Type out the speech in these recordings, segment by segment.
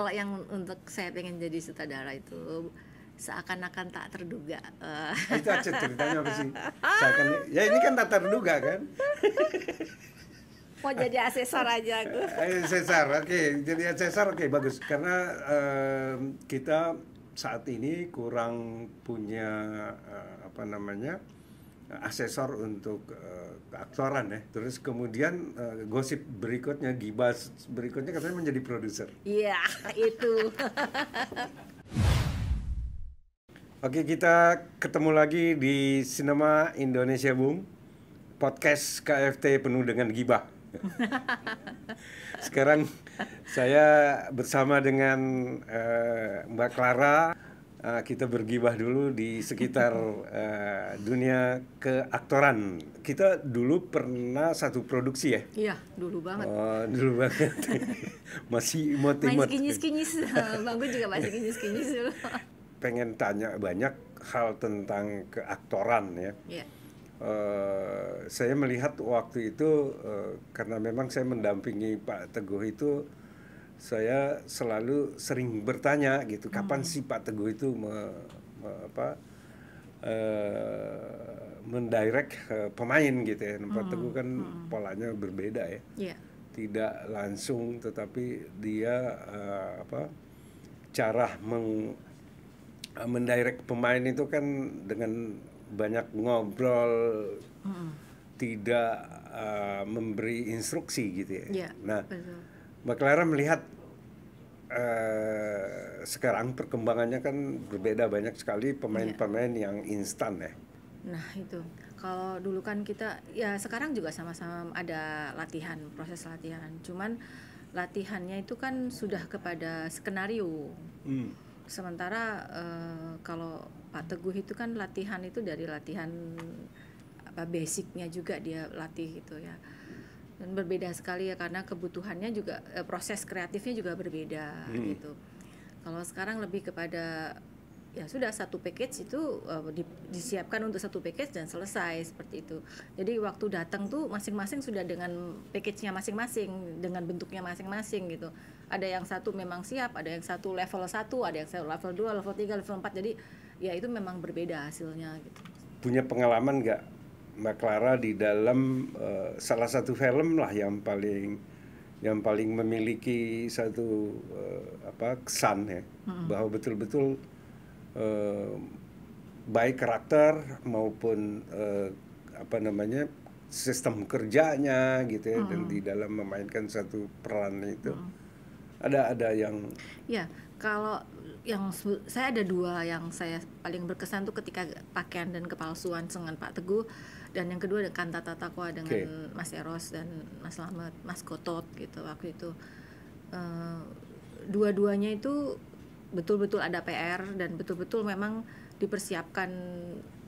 kalau yang untuk saya pengen jadi sutradara itu seakan-akan tak terduga. Eh. Itu aja ceritanya apa sih? Seakan, ya ini kan tak terduga kan? Mau jadi asesor aja aku. Eh, asesor, oke. Okay. Jadi asesor, oke okay, bagus. Karena uh, kita saat ini kurang punya uh, apa namanya asesor untuk uh, keaktoran ya. Terus kemudian uh, gosip berikutnya, gibas berikutnya katanya menjadi produser. Iya, itu. Oke, kita ketemu lagi di Sinema Indonesia Boom. Podcast KFT penuh dengan gibah. Sekarang saya bersama dengan uh, Mbak Clara Eh, kita bergibah dulu di sekitar uh, dunia keaktoran. Kita dulu pernah satu produksi ya? Iya, dulu banget. Oh, dulu banget. masih imot masih Main kinyis-kinyis. Eh, Bang juga masih kinyis-kinyis dulu. Pengen tanya banyak hal tentang keaktoran ya. Iya. Uh, saya melihat waktu itu uh, karena memang saya mendampingi Pak Teguh itu saya selalu sering bertanya gitu hmm. kapan sih Pak Teguh itu me, me, apa uh, mendirect uh, pemain gitu ya. Pak hmm, Teguh kan hmm. polanya berbeda ya. Yeah. Tidak langsung tetapi dia uh, apa cara meng uh, mendirect pemain itu kan dengan banyak ngobrol hmm. tidak uh, memberi instruksi gitu ya. Yeah, nah betul Mbak Clara melihat eh, sekarang perkembangannya kan berbeda banyak sekali pemain-pemain iya. yang instan ya. Nah itu kalau dulu kan kita ya sekarang juga sama-sama ada latihan proses latihan cuman latihannya itu kan sudah kepada skenario hmm. sementara eh, kalau Pak Teguh itu kan latihan itu dari latihan apa basicnya juga dia latih itu ya dan berbeda sekali ya karena kebutuhannya juga eh, proses kreatifnya juga berbeda hmm. gitu. Kalau sekarang lebih kepada ya sudah satu package itu uh, di, disiapkan untuk satu package dan selesai seperti itu. Jadi waktu datang tuh masing-masing sudah dengan package-nya masing-masing, dengan bentuknya masing-masing gitu. Ada yang satu memang siap, ada yang satu level satu, ada yang satu level dua, level tiga, level empat. Jadi ya itu memang berbeda hasilnya gitu. Punya pengalaman nggak Mbak Clara di dalam uh, salah satu film lah yang paling yang paling memiliki satu uh, apa kesan ya hmm. bahwa betul-betul uh, baik karakter maupun uh, apa namanya sistem kerjanya gitu ya hmm. dan di dalam memainkan satu peran itu hmm. ada ada yang ya kalau yang saya ada dua yang saya paling berkesan tuh ketika pakaian dan kepalsuan dengan Pak Teguh dan yang kedua dengan Tata takwa dengan okay. Mas Eros dan Mas Lamet, Mas Kotot gitu waktu itu uh, dua-duanya itu betul-betul ada PR dan betul-betul memang dipersiapkan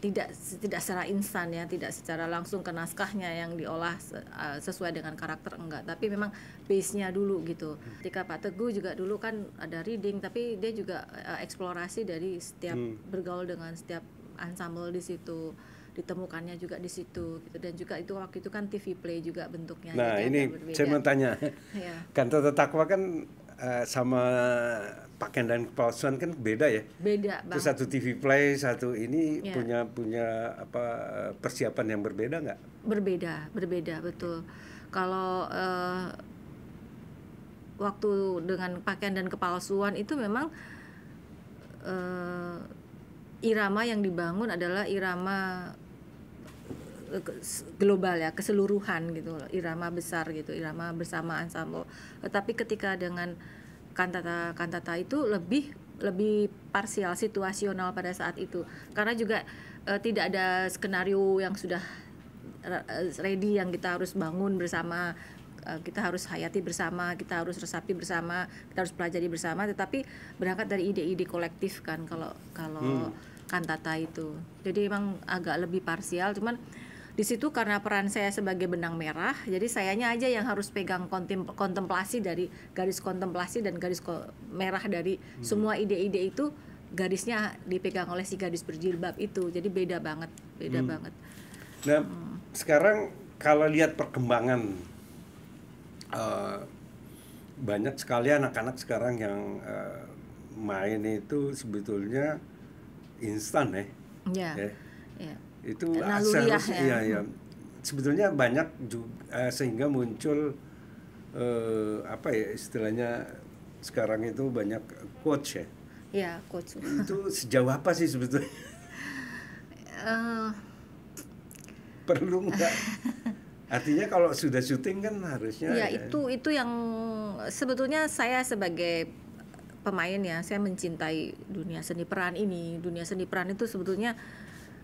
tidak tidak secara instan ya tidak secara langsung ke naskahnya yang diolah eh, sesuai dengan karakter enggak tapi memang base nya dulu gitu hmm. ketika Pak Teguh juga dulu kan ada reading tapi dia juga eh, eksplorasi dari setiap hmm. bergaul dengan setiap ensemble di situ ditemukannya juga di situ gitu dan juga itu waktu itu kan TV Play juga bentuknya. Nah ini saya mau tanya, ya. kan Terdakwa kan uh, sama pakaian dan kepalsuan kan beda ya. Beda. itu satu TV Play satu ini ya. punya punya apa eh, persiapan yang berbeda nggak? Berbeda, berbeda betul. Kalau uh, waktu dengan pakaian dan kepalsuan itu memang uh, irama yang dibangun adalah irama global ya keseluruhan gitu irama besar gitu irama bersamaan sama tetapi ketika dengan kantata kantata itu lebih lebih parsial situasional pada saat itu karena juga uh, tidak ada skenario yang sudah eh, ready yang kita harus bangun bersama eh, kita harus hayati bersama, kita harus resapi bersama, kita harus pelajari bersama, tetapi berangkat dari ide-ide kolektif kan kalau kalau hmm. kantata itu. Jadi emang agak lebih parsial, cuman di situ karena peran saya sebagai benang merah, jadi sayanya aja yang harus pegang kontemplasi dari garis kontemplasi dan garis merah dari hmm. semua ide-ide itu garisnya dipegang oleh si gadis berjilbab itu jadi beda banget beda hmm. banget nah hmm. sekarang kalau lihat perkembangan uh, banyak sekali anak-anak sekarang yang uh, main itu sebetulnya instan eh? ya, iya, ya. Iya itu asal, ya. iya iya sebetulnya banyak juga, eh, sehingga muncul uh, apa ya istilahnya sekarang itu banyak coach ya. Ya coach. Itu sejauh apa sih sebetulnya? Uh, Perlu nggak? Artinya kalau sudah syuting kan harusnya. Ya, ya itu itu yang sebetulnya saya sebagai pemain ya saya mencintai dunia seni peran ini dunia seni peran itu sebetulnya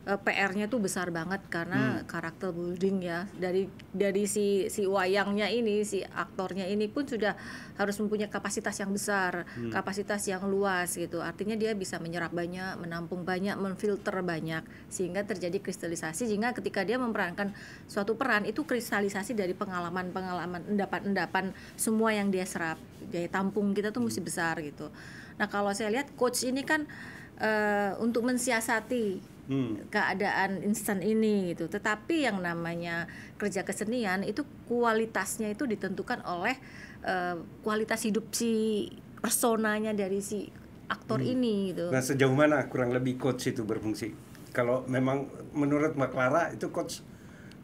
uh, eh, PR-nya tuh besar banget karena hmm. karakter building ya dari dari si si wayangnya ini si aktornya ini pun sudah harus mempunyai kapasitas yang besar hmm. kapasitas yang luas gitu artinya dia bisa menyerap banyak menampung banyak menfilter banyak sehingga terjadi kristalisasi sehingga ketika dia memerankan suatu peran itu kristalisasi dari pengalaman pengalaman endapan endapan semua yang dia serap jadi tampung kita tuh hmm. mesti besar gitu nah kalau saya lihat coach ini kan uh, untuk mensiasati hmm. keadaan instan ini gitu. Tetapi yang namanya kerja kesenian itu kualitasnya itu ditentukan oleh uh, kualitas hidup si personanya dari si aktor hmm. ini gitu. Nah, sejauh mana kurang lebih coach itu berfungsi? Kalau memang menurut Mbak Clara itu coach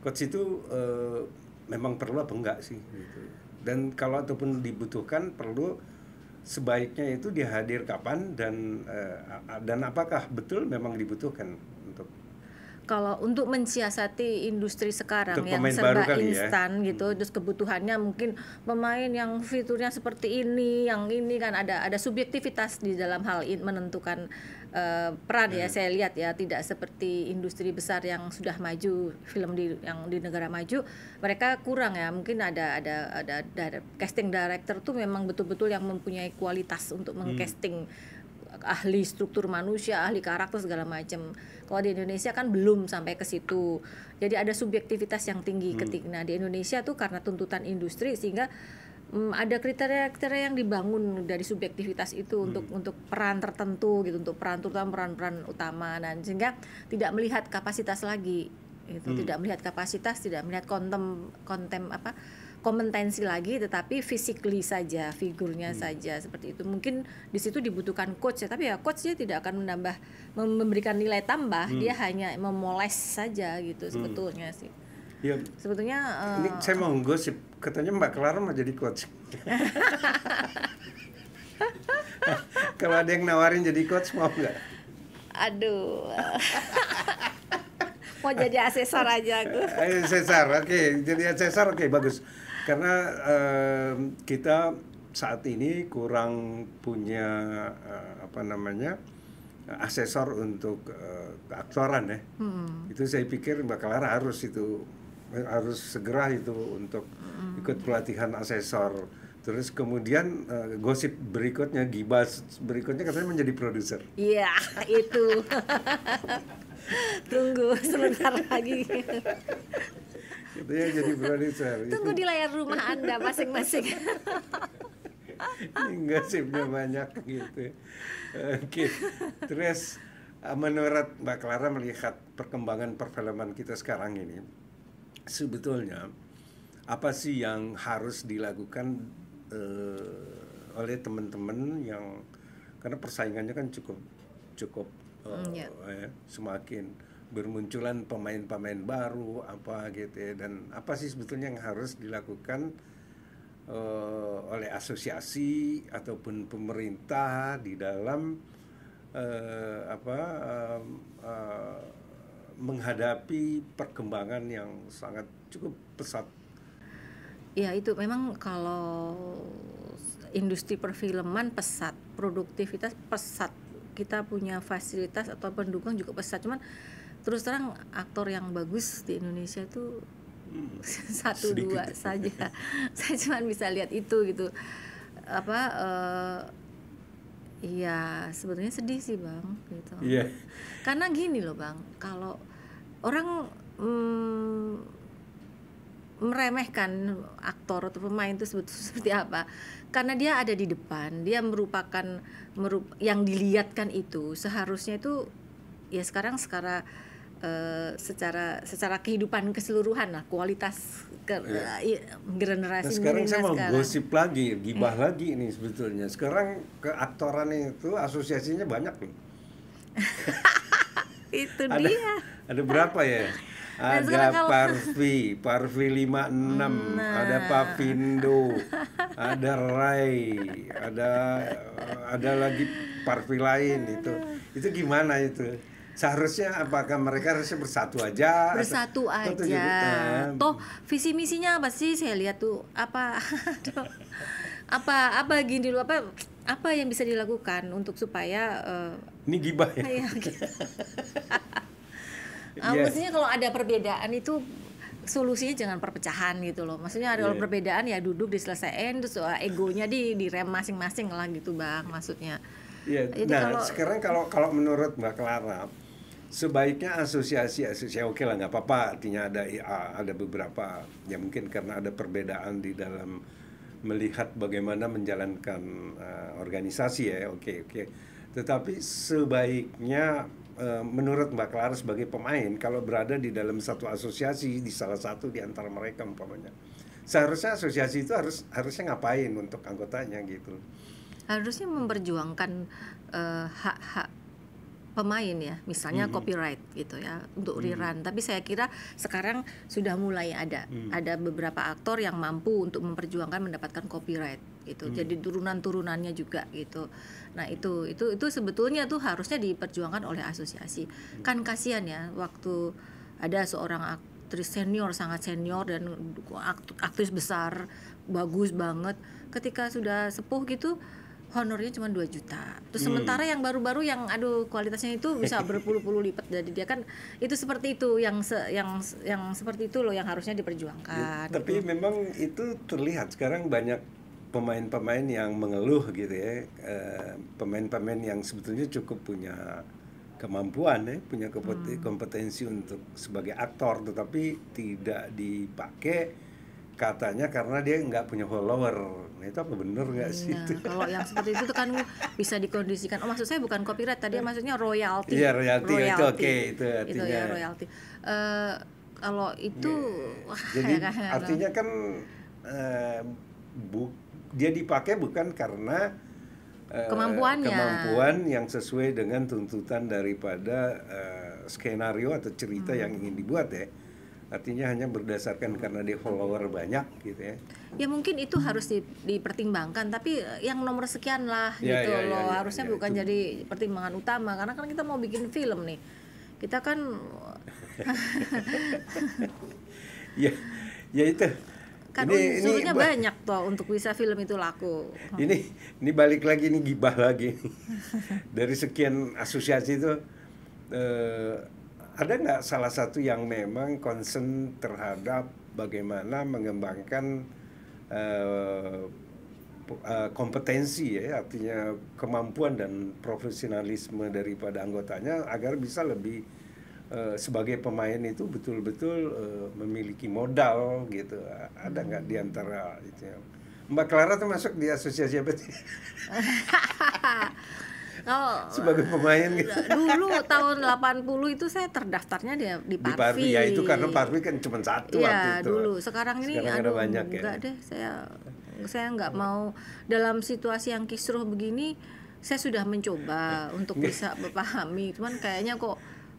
coach itu uh, memang perlu apa enggak sih gitu. Dan kalau ataupun dibutuhkan perlu sebaiknya itu dihadir kapan dan uh, dan apakah betul memang dibutuhkan? kalau untuk mensiasati industri sekarang untuk yang serba ya. instan ya. gitu hmm. terus kebutuhannya mungkin pemain yang fiturnya seperti ini yang ini kan ada ada subjektivitas di dalam hal in, menentukan uh, peran ya. hmm. ya saya lihat ya tidak seperti industri besar yang sudah maju film di yang di negara maju mereka kurang ya mungkin ada ada ada, ada casting director tuh memang betul-betul yang mempunyai kualitas untuk hmm. mengcasting hmm ahli struktur manusia, ahli karakter segala macam. Kalau di Indonesia kan belum sampai ke situ. Jadi ada subjektivitas yang tinggi hmm. ketika nah, di Indonesia tuh karena tuntutan industri sehingga hmm, ada kriteria-kriteria yang dibangun dari subjektivitas itu hmm. untuk untuk peran tertentu gitu, untuk peran terutama peran-peran utama dan sehingga tidak melihat kapasitas lagi. Itu hmm. tidak melihat kapasitas, tidak melihat kontem kontem apa kompetensi lagi tetapi fisikly saja figurnya hmm. saja seperti itu mungkin di situ dibutuhkan coach ya tapi ya coach dia tidak akan menambah memberikan nilai tambah hmm. dia hanya memoles saja gitu hmm. sebetulnya sih ya. sebetulnya uh, saya mau gosip katanya Mbak Clara mau jadi coach kalau ada yang nawarin jadi coach mau nggak aduh mau jadi asesor aja aku. Asesor, oke. Okay. Jadi asesor, oke, okay, bagus karena uh, kita saat ini kurang punya uh, apa namanya asesor untuk uh, keaktoran ya. Hmm. Itu saya pikir Mbak Clara harus itu harus segera itu untuk hmm. ikut pelatihan asesor. Terus kemudian uh, gosip berikutnya, gibas berikutnya katanya menjadi produser. Iya, itu. Tunggu sebentar lagi. Dia jadi produser. Tunggu di layar rumah Anda masing-masing. Ini sih banyak gitu. Oke. Terus eh, menurut Mbak Clara melihat perkembangan perfilman kita sekarang ini, sebetulnya apa sih yang harus dilakukan uh, oleh teman-teman yang karena persaingannya kan cukup cukup uh, eh, mm, yeah. Ya. semakin bermunculan pemain-pemain baru apa gitu ya dan apa sih sebetulnya yang harus dilakukan uh, oleh asosiasi ataupun pemerintah di dalam uh, apa uh, uh, menghadapi perkembangan yang sangat cukup pesat. Ya itu memang kalau industri perfilman pesat, produktivitas pesat, kita punya fasilitas atau pendukung juga pesat, cuman terus terang aktor yang bagus di Indonesia itu hmm, satu sedikit. dua saja saya cuma bisa lihat itu gitu apa uh, iya sebetulnya sedih sih bang gitu yeah. karena gini loh bang kalau orang mm, meremehkan aktor atau pemain itu seperti apa karena dia ada di depan dia merupakan merup yang dilihatkan itu seharusnya itu ya sekarang sekarang Eh, secara secara kehidupan keseluruhan lah kualitas ke, ya. uh, generasi nah, sekarang saya mau gosip lagi gibah hmm. lagi ini sebetulnya sekarang keaktoran itu asosiasinya banyak loh itu ada, dia ada berapa ya nah, ada kalau... Parvi, Parvi 56, nah. ada Papindo ada Rai, ada ada lagi Parvi lain itu. Itu gimana itu? seharusnya apakah mereka harusnya bersatu aja bersatu atau, aja atau toh visi misinya apa sih saya lihat tuh apa apa apa gini dulu apa apa yang bisa dilakukan untuk supaya uh, ini gibah ya, iya. uh, ah, yes. Iya. maksudnya kalau ada perbedaan itu solusinya jangan perpecahan gitu loh. Maksudnya ada yeah. perbedaan ya duduk diselesaikan terus eh, egonya di direm masing-masing lah gitu Bang maksudnya. Iya. Nah, kalau, sekarang kalau kalau menurut Mbak Clara, sebaiknya asosiasi-asosiasi ya, oke okay lah nggak apa-apa artinya ada ada beberapa ya mungkin karena ada perbedaan di dalam melihat bagaimana menjalankan uh, organisasi ya, ya oke okay, oke okay. tetapi sebaiknya uh, menurut Mbak Clara sebagai pemain kalau berada di dalam satu asosiasi di salah satu di antara mereka umpamanya seharusnya asosiasi itu harus harusnya ngapain untuk anggotanya gitu harusnya memperjuangkan eh, hak-hak hak -hak pemain ya, misalnya hmm. copyright gitu ya untuk mm-hmm. rerun. Hmm. Tapi saya kira sekarang sudah mulai ada hmm. ada beberapa aktor yang mampu untuk memperjuangkan mendapatkan copyright gitu. Hmm. Jadi turunan-turunannya juga gitu. Nah, itu itu itu sebetulnya tuh harusnya diperjuangkan oleh asosiasi. Hmm. Kan kasihan ya waktu ada seorang aktris senior sangat senior dan aktris besar bagus banget ketika sudah sepuh gitu honornya cuma 2 juta. Terus hmm. sementara yang baru-baru yang aduh kualitasnya itu bisa berpuluh-puluh lipat Jadi dia kan itu seperti itu yang se yang yang seperti itu loh yang harusnya diperjuangkan. Ya, gitu. tapi gitu. memang itu terlihat sekarang banyak pemain-pemain yang mengeluh gitu ya. Eh, pemain-pemain yang sebetulnya cukup punya kemampuan ya, punya kompetensi, hmm. kompetensi untuk sebagai aktor tetapi tidak dipakai katanya karena dia nggak punya follower nah itu apa bener nggak iya, sih itu? kalau yang seperti itu kan bisa dikondisikan oh maksud saya bukan copyright tadi iya. maksudnya royalty iya royalty, royalty. itu oke okay. itu artinya itu ya royalty uh, kalau itu iya. jadi artinya kan uh, bu dia dipakai bukan karena uh, kemampuannya kemampuan yang sesuai dengan tuntutan daripada uh, skenario atau cerita hmm. yang ingin dibuat ya artinya hanya berdasarkan karena dia follower banyak gitu ya ya mungkin itu harus di, dipertimbangkan tapi eh, yang nomor sekian lah ya, gitu ya, ya loh ya, ya, harusnya ya, bukan itu. jadi pertimbangan utama karena kan kita mau bikin film nih kita kan ya ya itu kan ini, unsurnya ini, banyak toh untuk bisa film itu laku ini ini balik lagi ini gibah lagi dari sekian asosiasi itu eh, ada nggak salah satu yang memang concern terhadap bagaimana mengembangkan uh, uh, kompetensi ya artinya kemampuan dan profesionalisme daripada anggotanya agar bisa lebih eh, sebagai pemain itu betul-betul memiliki modal gitu ada nggak diantara itu Mbak Clara termasuk di asosiasi apa sih? oh, sebagai pemain gitu. dulu tahun 80 itu saya terdaftarnya di di Parvi. Di Parvi ya itu karena Parvi kan cuma satu ya, waktu itu. dulu. Sekarang ini Sekarang aduh, ada banyak ya. enggak deh saya saya nggak hmm. mau dalam situasi yang kisruh begini saya sudah mencoba untuk bisa memahami cuman kayaknya kok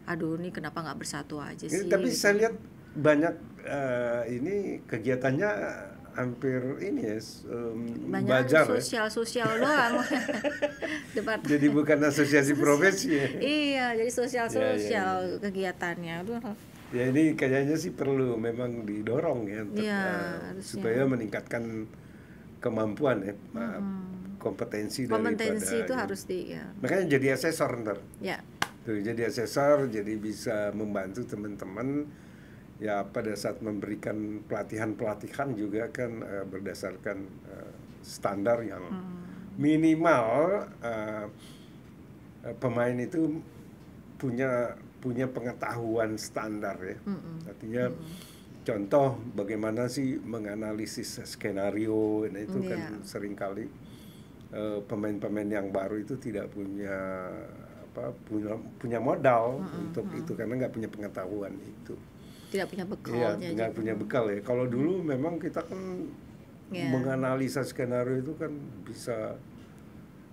aduh ini kenapa nggak bersatu aja sih tapi gitu. saya lihat banyak uh, ini kegiatannya hampir ini ya um, Banyak bajar sosial sosial ya. doang jadi bukan asosiasi profesi ya iya jadi sosial sosial ya, ya, ya. kegiatannya ya ini kayaknya sih perlu memang didorong ya, untuk, ya uh, supaya meningkatkan kemampuan ya hmm. kompetensi kompetensi itu ya. harus di ya. makanya jadi asesor ntar ya. tuh jadi asesor jadi bisa membantu teman-teman ya pada saat memberikan pelatihan-pelatihan juga kan uh, berdasarkan uh, standar yang hmm. minimal uh, pemain itu punya punya pengetahuan standar ya. Hmm, hmm. Artinya hmm. contoh bagaimana sih menganalisis skenario nah itu kan yeah. seringkali pemain-pemain uh, yang baru itu tidak punya apa punya punya modal hmm. hmm untuk hmm. itu karena nggak punya pengetahuan itu tidak punya bekalnya. Iya, ya, tidak punya bekal ya. Kalau dulu memang kita kan yeah. menganalisa skenario itu kan bisa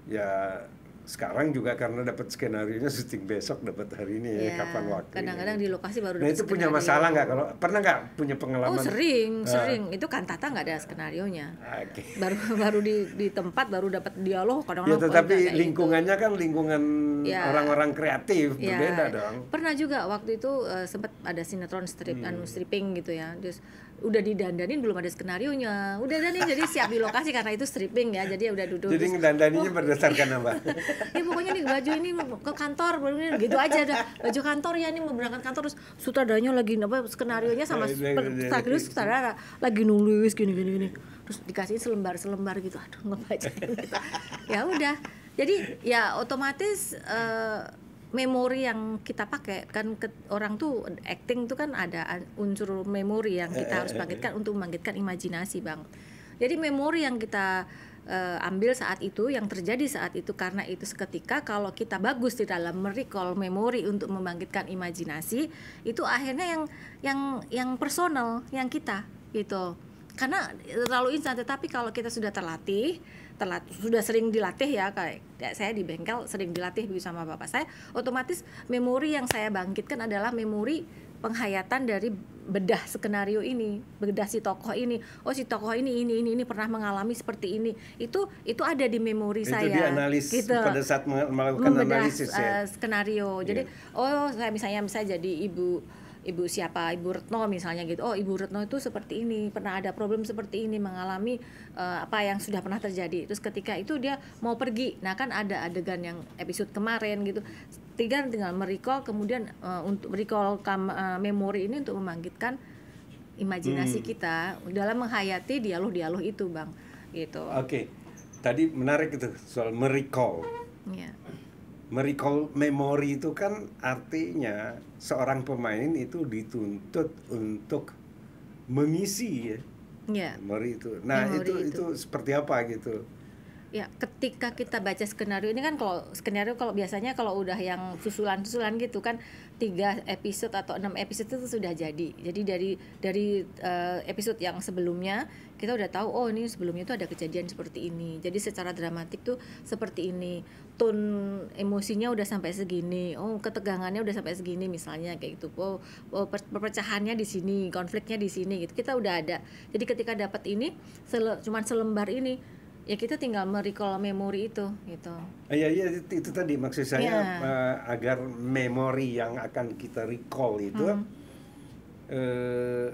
ya sekarang juga karena dapat skenario nya syuting besok dapat hari ini yeah. kapan waktu kadang-kadang di lokasi baru nah itu skenario. punya masalah nggak kalau pernah nggak punya pengalaman oh sering uh, sering itu kan tata nggak ada skenario nya ah, okay. baru baru di di tempat baru dapat dialog kadang-kadang ya, tetapi lingkungannya itu. kan lingkungan iya. orang-orang Orang kreatif yeah. berbeda dong pernah juga waktu itu uh, eh, sempat ada sinetron strip hmm. anu stripping gitu ya terus udah didandanin belum ada skenario nya udah dandanin jadi siap di lokasi karena itu stripping ya jadi udah duduk jadi ngedandaninnya oh, berdasarkan apa ya pokoknya nih baju ini ke kantor gitu aja dah baju kantor ya ini mau berangkat kantor terus sutradaranya lagi apa skenario nya sama sutradara iya, iya, iya, sutradara lagi nulis gini gini gini terus dikasih selembar selembar gitu aduh ngebaca gitu. ya udah jadi ya otomatis uh, memori yang kita pakai kan ke, orang tuh acting tuh kan ada unsur memori yang eh, kita eh, harus bangkitkan eh, untuk membangkitkan imajinasi bang jadi memori yang kita uh, ambil saat itu yang terjadi saat itu karena itu seketika kalau kita bagus di dalam merecall memori untuk membangkitkan imajinasi itu akhirnya yang yang yang personal yang kita gitu karena e, terlalu instan tetapi kalau kita sudah terlatih terlatih sudah sering dilatih ya kayak ya, saya di bengkel sering dilatih begitu sama bapak saya otomatis memori yang saya bangkitkan adalah memori penghayatan dari bedah skenario ini bedah si tokoh ini oh si tokoh ini ini ini ini pernah mengalami seperti ini itu itu ada di memori itu saya itu analis gitu pada saat melakukan membedah, analisis ya uh, skenario yeah. jadi iya. oh saya misalnya misalnya jadi ibu ibu siapa ibu Retno misalnya gitu oh ibu Retno itu seperti ini pernah ada problem seperti ini mengalami uh, apa yang sudah pernah terjadi terus ketika itu dia mau pergi nah kan ada adegan yang episode kemarin gitu tiga tinggal merecall kemudian uh, untuk recall kam, uh, memori ini untuk membangkitkan imajinasi hmm. kita dalam menghayati dialog-dialog itu bang gitu oke okay. tadi menarik itu soal merecall yeah. Merecall memori itu kan artinya seorang pemain itu dituntut untuk mengisi ya. Yeah. Memori itu. Nah, memori itu, itu itu seperti apa gitu? Ya, ketika kita baca skenario ini kan kalau skenario kalau biasanya kalau udah yang susulan-susulan gitu kan tiga episode atau enam episode itu sudah jadi. Jadi dari dari uh, episode yang sebelumnya kita udah tahu oh ini sebelumnya itu ada kejadian seperti ini. Jadi secara dramatik tuh seperti ini. Tone emosinya udah sampai segini. Oh, ketegangannya udah sampai segini misalnya kayak gitu. Oh, oh perpecahannya di sini, konfliknya di sini gitu. Kita udah ada. Jadi ketika dapat ini sel cuman selembar ini ya kita tinggal merecall memori itu gitu. Ah, iya iya itu, tadi maksud saya ya. uh, agar memori yang akan kita recall itu hmm. uh,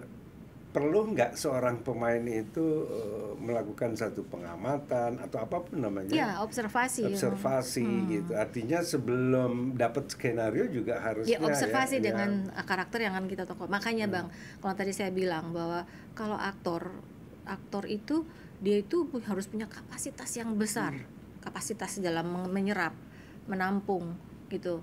perlu nggak seorang pemain itu uh, melakukan satu pengamatan atau apapun namanya? Iya, ya observasi. Observasi ya. hmm. gitu. Artinya sebelum dapat skenario juga harus ya, ya observasi ya, dengan ya. karakter yang akan kita tokoh. Makanya hmm. bang, kalau tadi saya bilang bahwa kalau aktor aktor itu dia itu harus punya kapasitas yang besar hmm. kapasitas dalam menyerap menampung gitu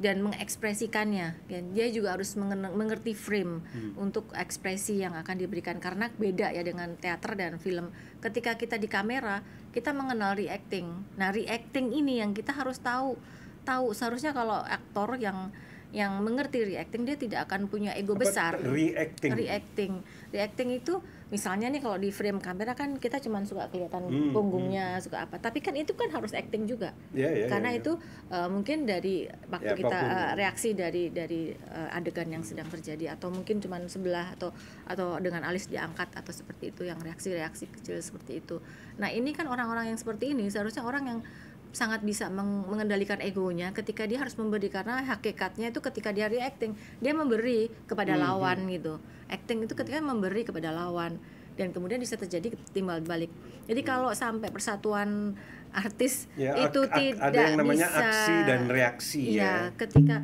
dan mengekspresikannya dan dia juga harus mengerti frame hmm. untuk ekspresi yang akan diberikan karena beda ya dengan teater dan film ketika kita di kamera kita mengenal reacting nah reacting ini yang kita harus tahu tahu seharusnya kalau aktor yang yang mengerti reacting dia tidak akan punya ego Apa besar reacting reacting reacting itu misalnya nih kalau di frame kamera kan kita cuma suka kelihatan hmm, hmm. punggungnya hmm. suka apa tapi kan itu kan harus acting juga yeah, yeah, iya, karena yeah, yeah. itu uh, mungkin dari waktu yeah, kita uh, reaksi dari dari uh, adegan yang sedang terjadi atau mungkin cuma sebelah atau atau dengan alis diangkat atau seperti itu yang reaksi-reaksi kecil seperti itu nah ini kan orang-orang yang seperti ini seharusnya orang yang sangat bisa meng mengendalikan egonya ketika dia harus memberi karena hakikatnya itu ketika dia reacting dia memberi kepada hmm. lawan hmm. gitu acting itu ketika memberi kepada lawan dan kemudian bisa terjadi timbal balik jadi kalau sampai persatuan artis ya, itu tidak ada yang namanya bisa, aksi dan reaksi ya, ya. ketika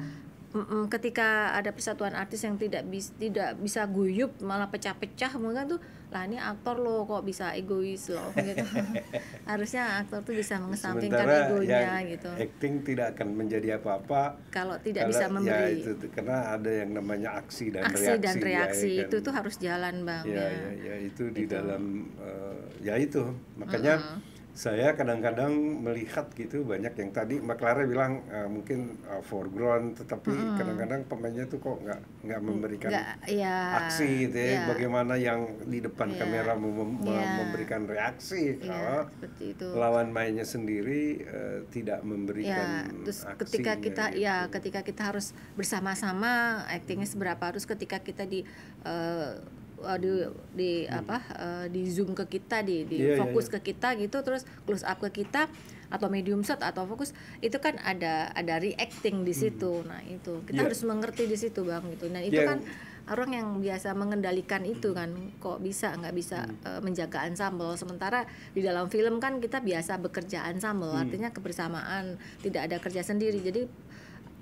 mm ketika ada persatuan artis yang tidak bis, tidak bisa guyup malah pecah-pecah mungkin tuh lah ini aktor loh kok bisa egois loh gitu harusnya aktor tuh bisa mengesampingkan Sementara egonya yang gitu acting tidak akan menjadi apa-apa kalau tidak karena, bisa ya memberi ya itu, karena ada yang namanya aksi dan aksi reaksi dan reaksi ya, ya kan. itu kan. tuh harus jalan bang ya ya, ya, ya itu di gitu. dalam uh, ya itu makanya mm-hmm saya kadang-kadang melihat gitu banyak yang tadi Mbak bilang uh, mungkin uh, foreground tetapi kadang-kadang pemainnya tuh kok nggak nggak memberikan nggak, ya, aksi gitu ya. ya bagaimana yang di depan ya, kamera mem ya. memberikan reaksi ya, kalau itu. lawan mainnya sendiri uh, tidak memberikan ya, terus aksinya, ketika kita gitu. ya ketika kita harus bersama-sama aktingnya seberapa harus ketika kita di uh, uh, di di apa uh, di zoom ke kita di, di yeah, iya, fokus yeah, yeah. ke kita gitu terus close up ke kita atau medium shot atau fokus itu kan ada ada reacting di hmm. situ hmm. nah itu kita yeah. harus mengerti di situ bang gitu Nah itu yeah. kan orang yang biasa mengendalikan itu hmm. kan kok bisa nggak bisa hmm. uh, menjaga ensemble sementara di dalam film kan kita biasa bekerja ensemble hmm. artinya kebersamaan tidak ada kerja sendiri jadi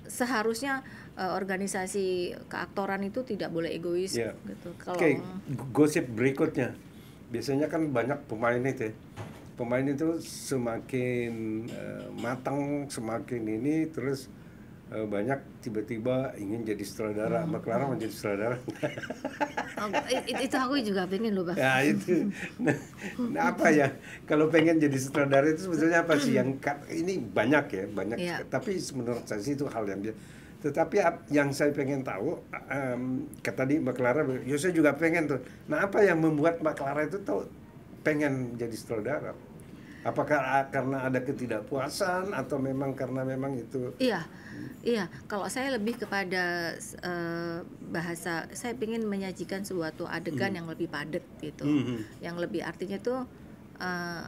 seharusnya uh, organisasi keaktoran itu tidak boleh egois yeah. gitu. Kalau okay. gosip berikutnya, biasanya kan banyak pemain itu, ya. pemain itu semakin uh, matang, semakin ini terus Eh, banyak tiba-tiba ingin jadi sutradara, hmm. Mbak Clara mau sutradara. oh, itu aku juga pengen loh bang. Nah itu, nah, nah apa ya kalau pengen jadi sutradara itu sebetulnya apa sih yang ini banyak ya banyak, Ya. tapi menurut saya sih itu hal yang dia. Tetapi yang saya pengen tahu, um, kata tadi Mbak Clara, ya saya juga pengen tuh. Nah apa yang membuat Mbak itu tahu pengen jadi sutradara? Apakah karena ada ketidakpuasan atau memang karena memang itu? Iya, iya. Kalau saya lebih kepada uh, bahasa, saya ingin menyajikan suatu adegan hmm. yang lebih padat gitu, -hmm. hmm. yang lebih artinya itu uh, eh,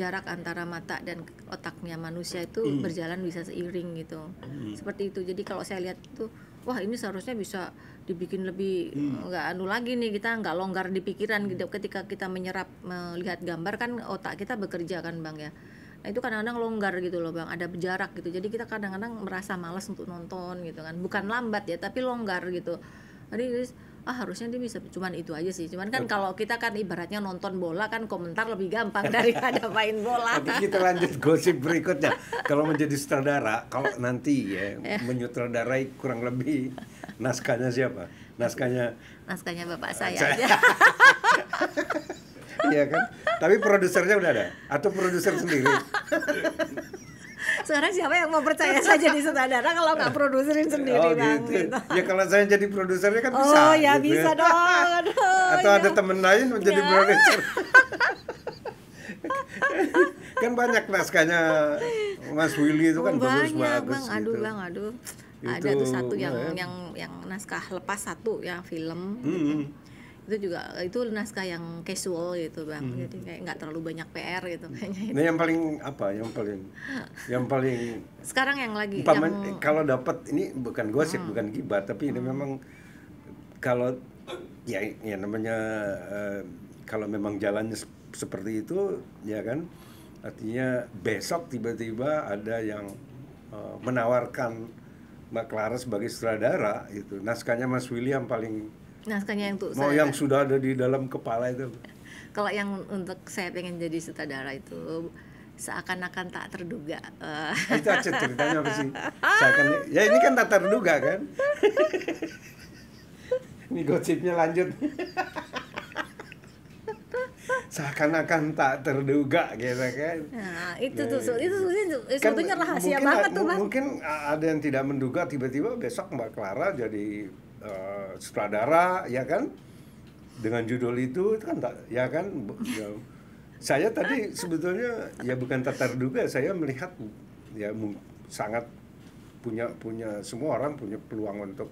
jarak antara mata dan otaknya manusia itu hmm. berjalan bisa seiring gitu, hmm. seperti itu. Jadi kalau saya lihat tuh wah ini seharusnya bisa dibikin lebih hmm. nggak hmm. anu lagi nih kita nggak longgar di pikiran gitu ketika kita menyerap melihat gambar kan otak kita bekerja kan bang ya nah itu kadang-kadang longgar gitu loh bang ada jarak gitu jadi kita kadang-kadang merasa malas untuk nonton gitu kan bukan lambat ya tapi longgar gitu jadi ah harusnya dia bisa cuman itu aja sih cuman kan kalau kita kan ibaratnya nonton bola kan komentar lebih gampang daripada main bola tapi kita lanjut gosip berikutnya kalau menjadi sutradara kalau nanti ya, ya. menyutradarai kurang lebih naskahnya siapa naskahnya naskahnya bapak saya, saya. aja Iya kan? Tapi produsernya udah ada atau produser sendiri? sekarang siapa yang mau percaya saya jadi sutradara kalau nggak produserin sendiri oh, bang gitu. gitu. ya kalau saya jadi produsernya kan oh, bisa oh ya gitu ya. bisa ya. dong Aduh, atau ya. ada temen lain menjadi ya. produser kan banyak naskahnya Mas Willy itu oh, kan banyak, bagus bang, aduh gitu. bang aduh itu, ada tuh satu yang ya. yang yang naskah lepas satu yang film -hmm. hmm itu juga itu naskah yang casual gitu bang hmm. jadi kayak nggak terlalu banyak PR gitu kayaknya itu. nah yang paling apa yang paling yang paling sekarang yang lagi yang... kalau dapat ini bukan gosip hmm. bukan gibah tapi hmm. ini memang kalau ya ya namanya uh, kalau memang jalannya seperti itu ya kan artinya besok tiba-tiba ada yang uh, menawarkan Mbak Clara sebagai sutradara itu naskahnya Mas William paling naskahnya yang tuh mau yang sudah ada di dalam kepala itu kalau yang untuk saya pengen jadi sutradara itu seakan-akan tak terduga eh. itu itu ceritanya apa sih seakan ya ini kan tak terduga kan ini gosipnya lanjut seakan-akan tak terduga gitu kan nah, itu ya, ya, ya. tuh itu, itu, itu, itu kan, rahasia banget tuh mungkin ada yang tidak menduga tiba-tiba besok mbak Clara jadi uh, sutradara ya kan dengan judul itu, itu kan ya kan ya, saya tadi sebetulnya ya bukan terduga saya melihat ya sangat punya punya semua orang punya peluang untuk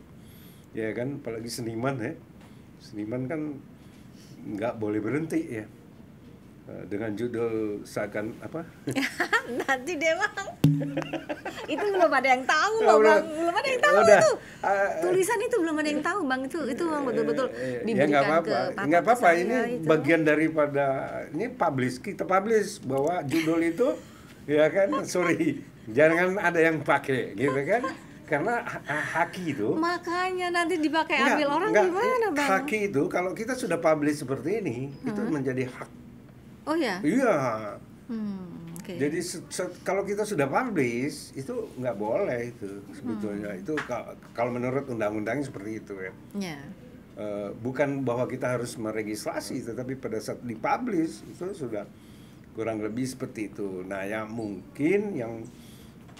ya kan apalagi seniman ya seniman kan nggak boleh berhenti ya Eh, dengan judul seakan apa? Nanti deh bang, itu belum ada yang tahu loh ya, bang, belum ada yang tahu ya, Udah. itu. Uh, Tulisan itu belum ada yang tahu bang itu, itu bang eh, betul-betul ya, diberikan ya, apa -apa. ke Nggak apa-apa, ini itu. bagian daripada ini publish kita publish bahwa judul itu ya kan sorry jangan ada yang pakai gitu kan karena haki itu makanya nanti dipakai ambil orang enggak, gimana bang haki itu kalau kita sudah publish seperti ini hmm. itu menjadi hak Oh ya? Iya. Hmm, okay. Jadi kalau kita sudah publish itu nggak boleh itu sebetulnya hmm. itu kalau menurut undang-undang seperti itu ya. Iya. Uh, bukan bahwa kita harus meregistrasi, tetapi pada saat dipublish itu sudah kurang lebih seperti itu. Nah, yang mungkin yang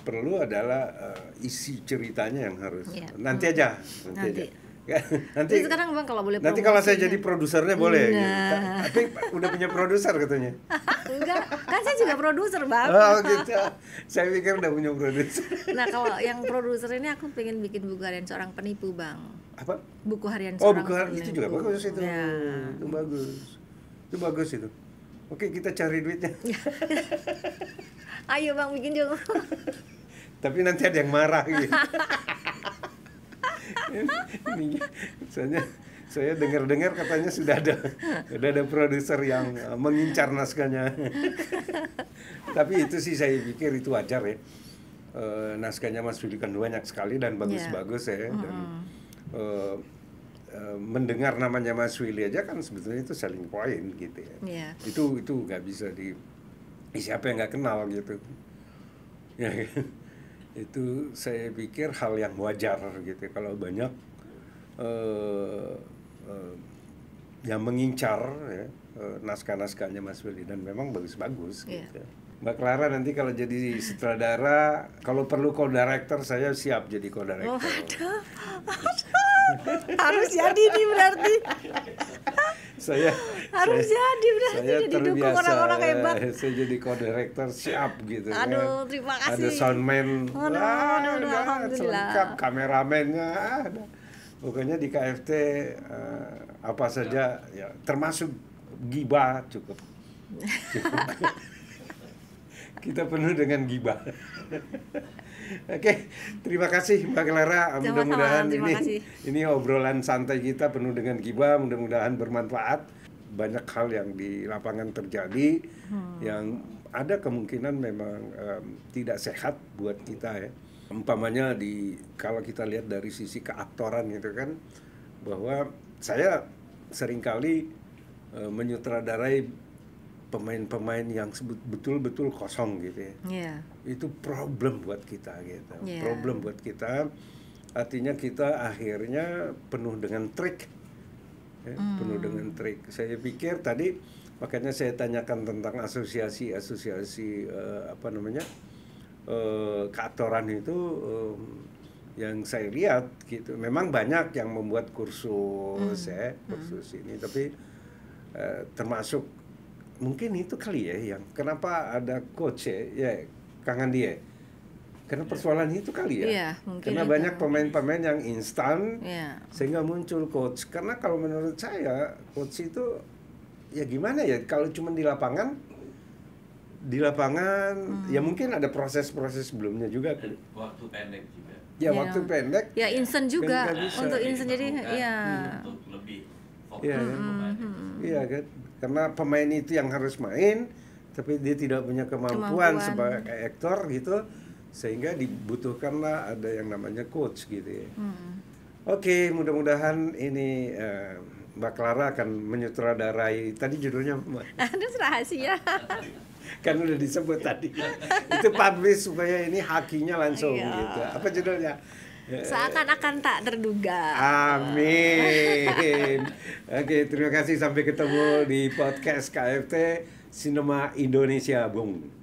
perlu adalah uh, isi ceritanya yang harus yeah. nanti hmm. aja, nanti, nanti. aja Kan? nanti jadi sekarang bang kalau boleh nanti kalau saya jadi produsernya boleh gitu. nah. tapi udah punya produser katanya enggak kan saya juga produser bang oh gitu saya pikir udah punya produser nah kalau yang produser ini aku pengen bikin buku harian seorang penipu bang apa buku harian oh, seorang oh buku harian penipu. itu juga bagus itu ya. itu bagus itu bagus itu oke kita cari duitnya ayo bang bikin juga. tapi nanti ada yang marah gitu soalnya saya dengar-dengar katanya sudah ada sudah ada produser yang eh, mengincar naskahnya tapi itu sih saya pikir itu wajar ya e, naskahnya Mas Willy kan banyak sekali dan bagus-bagus yeah. ya dan mm-hmm. e, mendengar namanya Mas Willy aja kan sebetulnya itu saling point gitu ya yeah. itu itu nggak bisa di siapa yang nggak kenal gitu ya, ya itu saya pikir hal yang wajar gitu kalau banyak uh, uh, yang mengincar ya, uh, naskah-naskahnya Mas Willy dan memang bagus-bagus yeah. gitu. Ya. Mbak Clara nanti kalau jadi sutradara, kalau perlu co-director saya siap jadi co-director. Oh, harus jadi nih berarti saya harus saya, jadi berarti saya jadi didukung orang-orang hebat saya jadi co-director siap gitu kan. aduh kan. terima kasih ada soundman aduh, aduh, ah, aduh, aduh, no, kameramennya ada ah, pokoknya di KFT uh, eh, apa saja ya termasuk gibah cukup, cukup. kita penuh dengan gibah Oke, terima kasih Mbak Clara. Mudah-mudahan ini kasih. ini obrolan santai kita penuh dengan gibah, mudah-mudahan bermanfaat. Banyak hal yang di lapangan terjadi hmm. yang ada kemungkinan memang um, tidak sehat buat kita ya. Umpamanya di kalau kita lihat dari sisi keaktoran gitu kan bahwa saya seringkali uh, menyutradarai pemain-pemain yang betul-betul kosong gitu ya. Yeah. Itu problem buat kita gitu. Yeah. Problem buat kita artinya kita akhirnya penuh dengan trik. Ya, mm. penuh hmm. dengan trik. Saya pikir tadi makanya saya tanyakan tentang asosiasi-asosiasi uh, apa namanya? Uh, eh, keaktoran itu um, yang saya lihat gitu. Memang banyak yang membuat kursus mm. ya, kursus mm. ini tapi termasuk mungkin itu kali ya yang kenapa ada coach ya, ya kangen dia ya? karena iya. persoalan itu kali ya, ya karena itu. banyak pemain-pemain yang instan ya. sehingga muncul coach karena kalau menurut saya coach itu ya gimana ya kalau cuma di lapangan di lapangan hmm. ya mungkin ada proses-proses sebelumnya juga Dan waktu pendek juga ya, ya waktu pendek ya instan juga untuk instan jadi ya hmm. untuk lebih fokus ya, ya. Hmm. Hmm. ya kan karena pemain itu yang harus main tapi dia tidak punya kemampuan, kemampuan. sebagai aktor gitu sehingga dibutuhkanlah ada yang namanya coach gitu ya. Hmm. Oke, mudah-mudahan ini uh, Mbak Clara akan menyutradarai tadi judulnya Aduh rahasia. kan udah disebut tadi. Itu publish supaya ini hakinya langsung iya. gitu. Apa judulnya? seakan-akan tak terduga. Amin. Oke, terima kasih sampai ketemu di podcast KFT Cinema Indonesia, Bung.